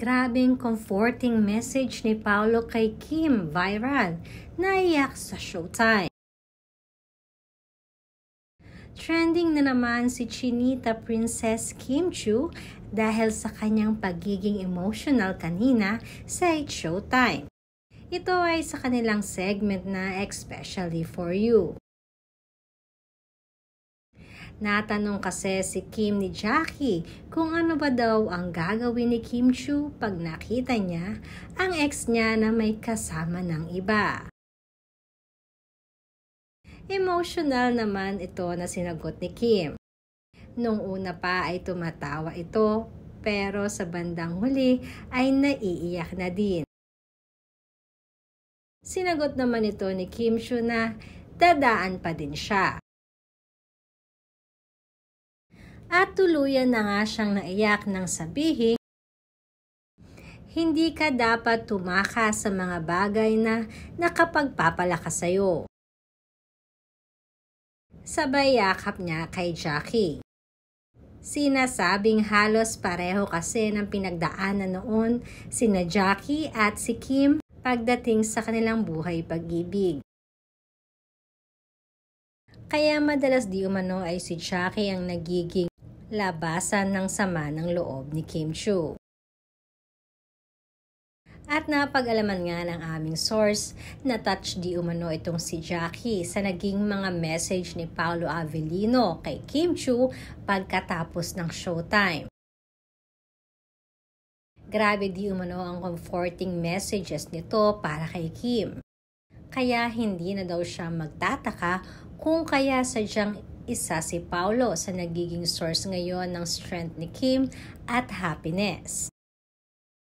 Grabing comforting message ni Paolo kay Kim viral. Naiyak sa Showtime. Trending na naman si Chinita Princess Kim Chu dahil sa kanyang pagiging emotional kanina sa Showtime. Ito ay sa kanilang segment na Especially For You. Natanong kasi si Kim ni Jackie kung ano ba daw ang gagawin ni Kim Chu pag nakita niya ang ex niya na may kasama ng iba. Emotional naman ito na sinagot ni Kim. Nung una pa ay tumatawa ito pero sa bandang huli ay naiiyak na din. Sinagot naman ito ni Kim Chu na dadaan pa din siya. at tuluyan na nga siyang naiyak ng sabihin, hindi ka dapat tumaka sa mga bagay na nakapagpapalakas sa'yo. Sabay yakap niya kay Jackie. Sinasabing halos pareho kasi ng pinagdaanan noon sina Jackie at si Kim pagdating sa kanilang buhay pag-ibig. Kaya madalas di umano ay si Jackie ang nagiging labasan ng sama ng loob ni Kim Chu. At napag-alaman nga ng aming source na touch di umano itong si Jackie sa naging mga message ni Paolo Avellino kay Kim Chu pagkatapos ng showtime. Grabe di umano ang comforting messages nito para kay Kim. Kaya hindi na daw siya magtataka kung kaya sadyang isa si Paolo sa nagiging source ngayon ng strength ni Kim at happiness.